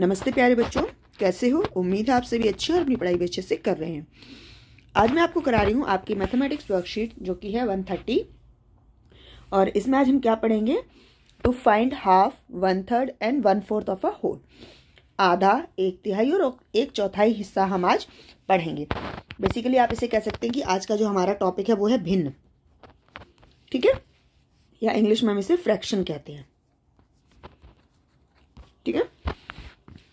नमस्ते प्यारे बच्चों कैसे हो उम्मीद है आपसे भी अच्छे और अपनी पढ़ाई भी अच्छे से कर रहे हैं आज मैं आपको करा रही हूँ आपकी मैथमेटिक्स वर्कशीट जो कि है वन थर्टी और इसमें आज हम क्या पढ़ेंगे to find half one third and one fourth of a whole आधा एक तिहाई और एक चौथाई हिस्सा हम आज पढ़ेंगे बेसिकली आप इसे कह सकते हैं कि आज का जो हमारा टॉपिक है वो है भिन्न ठीक है या इंग्लिश में हम इसे फ्रैक्शन कहते हैं ठीक है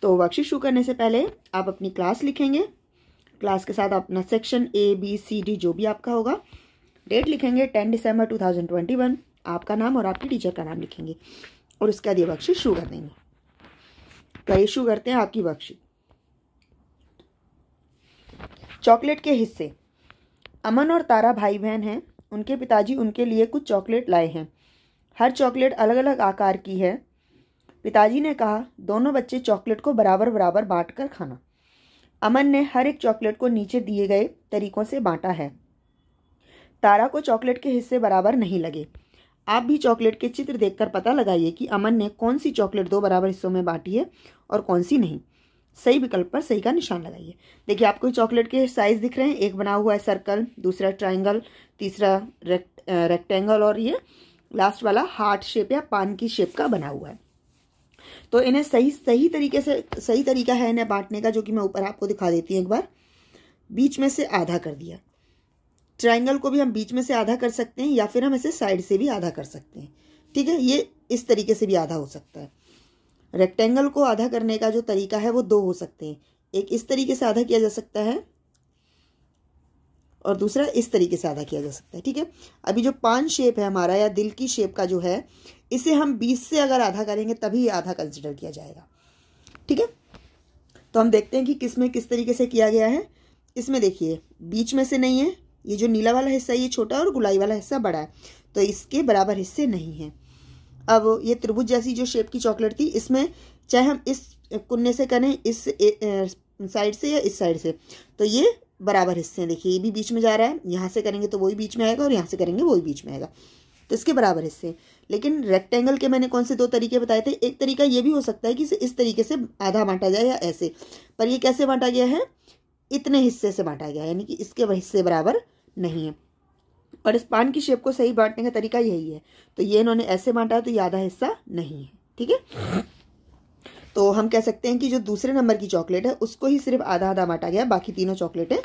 तो वर्कशीट शुरू करने से पहले आप अपनी क्लास लिखेंगे क्लास के साथ अपना section A B C D जो भी आपका होगा डेट लिखेंगे ten December two thousand twenty one आपका नाम और आपकी टीचर का नाम लिखेंगे और उसके बाद ये वर्कशीट शुरू कर देंगे तो ये शुरू करते हैं आपकी वर्कशीट चॉकलेट के हिस्से अमन और तारा भाई बहन हैं उनके पिताजी उनके लिए कुछ चॉकलेट लाए हैं हर चॉकलेट अलग अलग आकार की है पिताजी ने कहा दोनों बच्चे चॉकलेट को बराबर बराबर बांट कर खाना अमन ने हर एक चॉकलेट को नीचे दिए गए तरीकों से बांटा है तारा को चॉकलेट के हिस्से बराबर नहीं लगे आप भी चॉकलेट के चित्र देखकर पता लगाइए कि अमन ने कौन सी चॉकलेट दो बराबर हिस्सों में बांटी है और कौन सी नहीं सही विकल्प पर सही का निशान लगाइए देखिए आपको चॉकलेट के साइज दिख रहे हैं एक बना हुआ है सर्कल दूसरा ट्राइंगल तीसरा रेक्ट, रेक्टेंगल और ये लास्ट वाला हार्ट शेप या पान की शेप का बना हुआ है तो इन्हें सही सही तरीके से सही तरीका है इन्हें बांटने का जो कि मैं ऊपर आपको दिखा देती हूँ एक बार बीच में से आधा कर दिया ट्राइंगल को भी हम बीच में से आधा कर सकते हैं या फिर हम इसे साइड से भी आधा कर सकते हैं ठीक है ये इस तरीके से भी आधा हो सकता है रेक्टेंगल को आधा करने का जो तरीका है वो दो हो सकते हैं एक इस तरीके से आधा किया जा सकता है और दूसरा इस तरीके से आधा किया जा सकता है ठीक है अभी जो पान शेप है हमारा या दिल की शेप का जो है इसे हम बीस से अगर आधा करेंगे तभी आधा कंसिडर किया जाएगा ठीक है तो हम देखते हैं कि किस में किस तरीके से किया गया है इसमें देखिए बीच में से नहीं है ये जो नीला वाला हिस्सा ये छोटा और गुलाई वाला हिस्सा बड़ा है तो इसके बराबर हिस्से नहीं है अब ये त्रिभुज जैसी जो शेप की चॉकलेट थी इसमें चाहे हम इस कुन्ने से करें इस साइड से या इस साइड से तो ये बराबर हिस्से हैं देखिए ये भी बीच में जा रहा है यहाँ से करेंगे तो वही बीच में आएगा और यहाँ से करेंगे वही बीच में आएगा तो इसके बराबर हिस्से हैं लेकिन रेक्टेंगल के मैंने कौन से दो तरीके बताए थे एक तरीका ये भी हो सकता है कि इस तरीके से आधा बांटा जाए या ऐसे पर ये कैसे बांटा गया है इतने हिस्से से बांटा गया है यानी कि इसके हिस्से बराबर नहीं है और इस पान की शेप को सही बांटने का तरीका यही है तो ये इन्होंने ऐसे बांटा है तो ये आधा हिस्सा नहीं है ठीक है तो हम कह सकते हैं कि जो दूसरे नंबर की चॉकलेट है उसको ही सिर्फ आधा आधा बांटा गया बाकी तीनों चॉकलेटें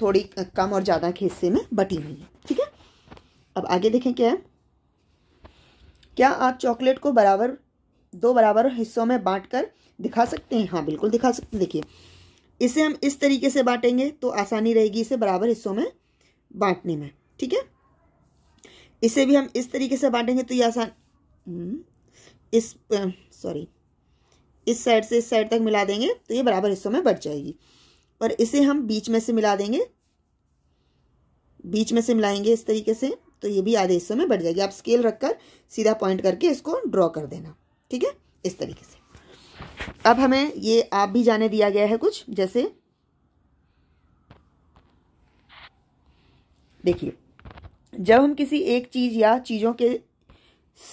थोड़ी कम और ज़्यादा के हिस्से में बटी हुई हैं ठीक है अब आगे देखें क्या है क्या आप चॉकलेट को बराबर दो बराबर हिस्सों में बांट कर दिखा सकते हैं हाँ बिल्कुल दिखा सकते हैं देखिए इसे हम इस तरीके से बांटेंगे तो आसानी रहेगी इसे बराबर हिस्सों में बांटने में ठीक है इसे भी हम इस तरीके से बांटेंगे तो ये आसान हम्म, इस सॉरी इस साइड से इस साइड तक मिला देंगे तो ये बराबर हिस्सों में बट जाएगी और इसे हम बीच में से मिला देंगे बीच में से मिलाएंगे इस तरीके से तो ये भी आधे हिस्सों में बढ़ जाएगी आप स्केल रखकर सीधा पॉइंट करके इसको ड्रॉ कर देना ठीक है इस तरीके से अब हमें ये आप भी जाने दिया गया है कुछ जैसे देखिए जब हम किसी एक चीज़ या चीज़ों के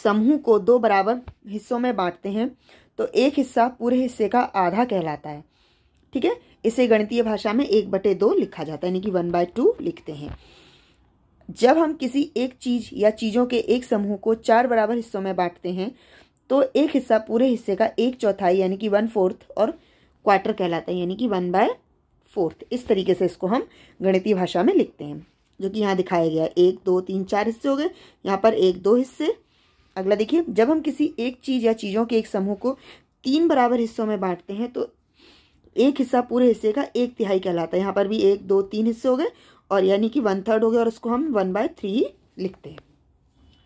समूह को दो बराबर हिस्सों में बांटते हैं तो एक हिस्सा पूरे हिस्से का आधा कहलाता है ठीक है इसे गणितीय भाषा में एक बटे दो लिखा जाता है यानी कि वन बाय टू लिखते हैं जब हम किसी एक चीज या चीज़ों के एक समूह को चार बराबर हिस्सों में बांटते हैं तो एक हिस्सा पूरे हिस्से का एक चौथाई यानी कि वन फोर्थ और क्वार्टर कहलाता है यानी कि वन बाय फोर्थ इस तरीके से इसको हम गणितीय भाषा में लिखते हैं जो कि यहाँ दिखाया गया एक दो तीन चार हिस्से हो गए यहाँ पर एक दो हिस्से अगला देखिए जब हम किसी एक चीज़ या चीज़ों के एक समूह को तीन बराबर हिस्सों में बांटते हैं तो एक हिस्सा पूरे हिस्से का एक तिहाई कहलाता है यहाँ पर भी एक दो तीन हिस्से हो गए और यानी कि वन थर्ड हो गया और उसको हम वन बाय थ्री ही लिखते हैं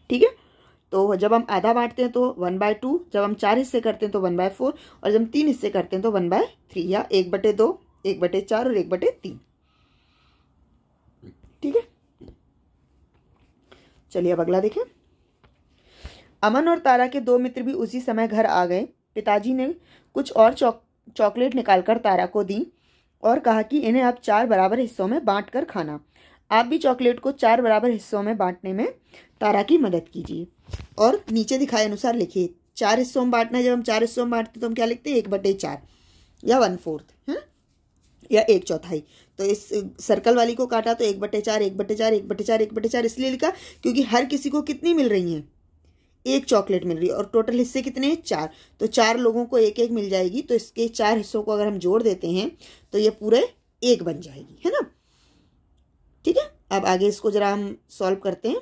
ठीक है तो जब हम आधा बांटते हैं तो वन बाय टू जब हम चार हिस्से करते हैं तो वन बाय फोर और जब हम तीन हिस्से करते हैं तो वन बाय थ्री या एक बटे दो एक बटे चार और एक बटे तीन ठीक है चलिए अब अगला देखें अमन और तारा के दो मित्र भी उसी समय घर आ गए पिताजी ने कुछ और चॉक चॉकलेट निकालकर तारा को दी और कहा कि इन्हें आप चार बराबर हिस्सों में बांट कर खाना आप भी चॉकलेट को चार बराबर हिस्सों में बांटने में तारा की मदद कीजिए और नीचे दिखाए अनुसार लिखिए चार हिस्सों में बांटना है जब हम चार हिस्सों में बांटते तो हम क्या लिखते हैं एक बटे चार या वन फोर्थ है या एक चौथाई तो इस सर्कल वाली को काटा तो एक बटे चार एक बटे चार एक बटे चार एक बटे चार इसलिए लिखा क्योंकि हर किसी को कितनी मिल रही हैं एक चॉकलेट मिल रही है और टोटल हिस्से कितने हैं चार तो चार लोगों को एक एक मिल जाएगी तो इसके चार हिस्सों को अगर हम जोड़ देते हैं तो ये पूरे एक बन जाएगी है ना ठीक है अब आगे इसको ज़रा हम सॉल्व करते हैं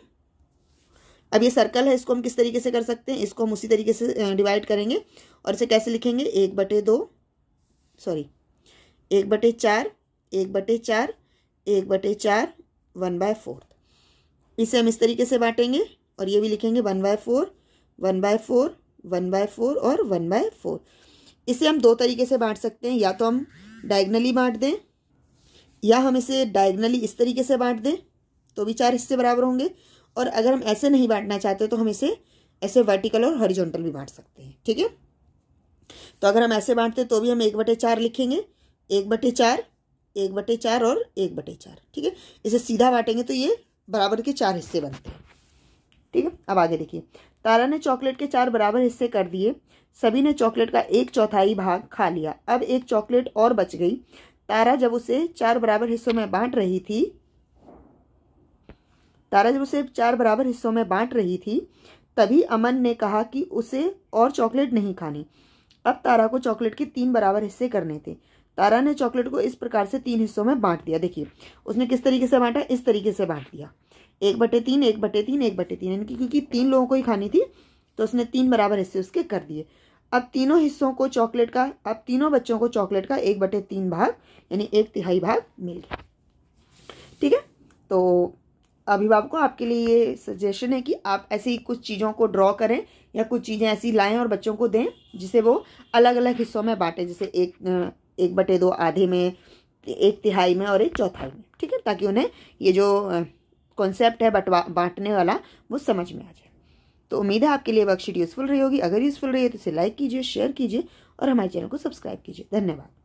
अब ये सर्कल है इसको हम किस तरीके से कर सकते हैं इसको हम उसी तरीके से डिवाइड करेंगे और इसे कैसे लिखेंगे एक बटे दो सॉरी एक बटे चार एक बटे चार एक बटे चार वन बाय फोर्थ इसे हम इस तरीके से बांटेंगे और ये भी लिखेंगे one by four one by four one by four और वन बाय फोर इसे हम दो तरीके से बांट सकते हैं या तो हम डायगनली बांट दें या हम इसे डायगनली इस तरीके से बांट दें तो भी चार हिस्से बराबर होंगे और अगर हम ऐसे नहीं बांटना चाहते तो हम इसे ऐसे वर्टिकल और हॉरिजॉन्टल भी बांट सकते हैं ठीक है तो अगर हम ऐसे बांटते तो भी हम एक बटे चार लिखेंगे एक बटे चार एक बटे चार और एक बटे चार ठीक है इसे सीधा बांटेंगे तो ये बराबर के चार हिस्से बनते हैं अब आगे देखिए तारा ने चॉकलेट के चार बराबर हिस्से कर दिए सभी ने चॉकलेट का एक चौथाई भाग खा लिया अब एक चॉकलेट और बच गई तारा जब उसे चार बराबर हिस्सों में बांट रही थी तारा जब उसे चार बराबर हिस्सों में बांट रही थी तभी अमन ने कहा कि उसे और चॉकलेट नहीं खानी अब तारा को चॉकलेट के तीन बराबर हिस्से करने थे तारा ने चॉकलेट को इस प्रकार से तीन हिस्सों में बांट दिया देखिए उसने किस तरीके से बांटा इस तरीके से बांट दिया एक बटे तीन एक बटे तीन एक बटे तीन यानी कि क्योंकि तीन लोगों को ही खानी थी तो उसने तीन बराबर हिस्से उसके कर दिए अब तीनों हिस्सों को चॉकलेट का अब तीनों बच्चों को चॉकलेट का एक बटे तीन भाग यानी एक तिहाई भाग मिल गया ठीक है तो अभिभावकों आपके लिए ये सजेशन है कि आप ऐसी कुछ चीज़ों को ड्रॉ करें या कुछ चीज़ें ऐसी लाएं और बच्चों को दें जिसे वो अलग अलग हिस्सों में बांटें जैसे एक एक बटे दो आधे में एक तिहाई में और एक चौथाई में ठीक है ताकि उन्हें ये जो कॉन्सेप्ट है बटवा बांटने वाला वो समझ में आ जाए तो उम्मीद है आपके लिए वर्कशीट यूज़फुल रही होगी अगर यूज़फुल रही है तो इसे लाइक कीजिए शेयर कीजिए और हमारे चैनल को सब्सक्राइब कीजिए धन्यवाद